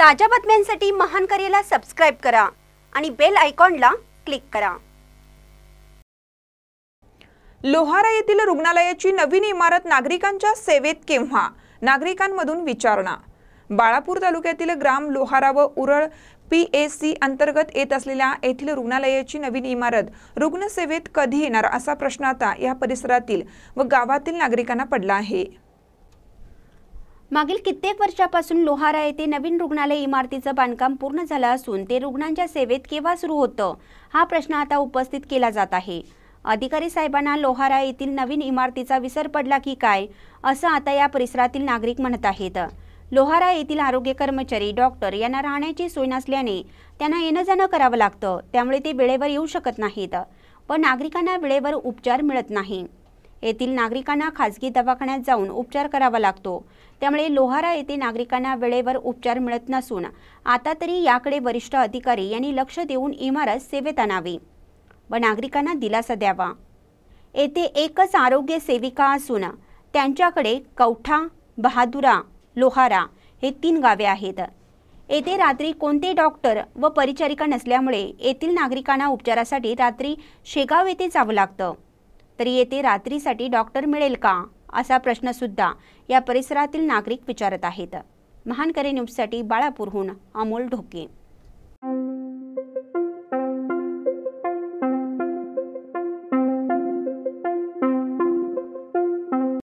ताज्या बातम्यांसाठी महान करेला सबस्क्राईब करा आणि बेल आयकॉनला क्लिक करा लोहारा येथील रुग्णालयाची नवीन इमारत नागरिकांच्या सेवेत केव्हा नागरिकांमधून विचारणा बाळापूर तालुक्यातील ग्राम लोहारा व उरळ पी ए सी अंतर्गत येत असलेल्या येथील रुग्णालयाची नवीन इमारत रुग्णसेवेत कधी येणार असा प्रश्न आता या परिसरातील व गावातील नागरिकांना पडला आहे मागील कित्येक वर्षापासून लोहारा येथे नवीन रुग्णालय इमारतीचं बांधकाम पूर्ण झालं असून ते रुग्णांच्या सेवेत केव्हा सुरू होतं हा प्रश्न आता उपस्थित केला जात आहे अधिकारी साहेबांना लोहारा येथील नवीन इमारतीचा विसर पडला की काय असं आता या परिसरातील नागरिक म्हणत आहेत लोहारा येथील आरोग्य कर्मचारी डॉक्टर यांना राहण्याची सोय नसल्याने त्यांना येणं जाणं करावं लागतं त्यामुळे ते वेळेवर येऊ शकत नाहीत पण नागरिकांना वेळेवर उपचार मिळत नाही येथील नागरिकांना खाजगी दवाखान्यात जाऊन उपचार करावा लागतो त्यामुळे लोहारा येथे नागरिकांना वेळेवर उपचार मिळत नसून आता तरी याकडे वरिष्ठ अधिकारी यांनी लक्ष देऊन इमारत सेवेत आणावी व नागरिकांना दिलासा द्यावा येथे एकच आरोग्य सेविका असून त्यांच्याकडे कवठा बहादुरा लोहारा हे तीन गावे आहेत येथे रात्री कोणते डॉक्टर व परिचारिका नसल्यामुळे येथील नागरिकांना उपचारासाठी रात्री शेगाव येथे जावं लागतं तर येथे रात्रीसाठी डॉक्टर मिळेल का असा सुद्धा या परिसरातील नागरिक विचारत आहेत महानकरे न्यूजसाठी बाळापूरहून अमोल ढोके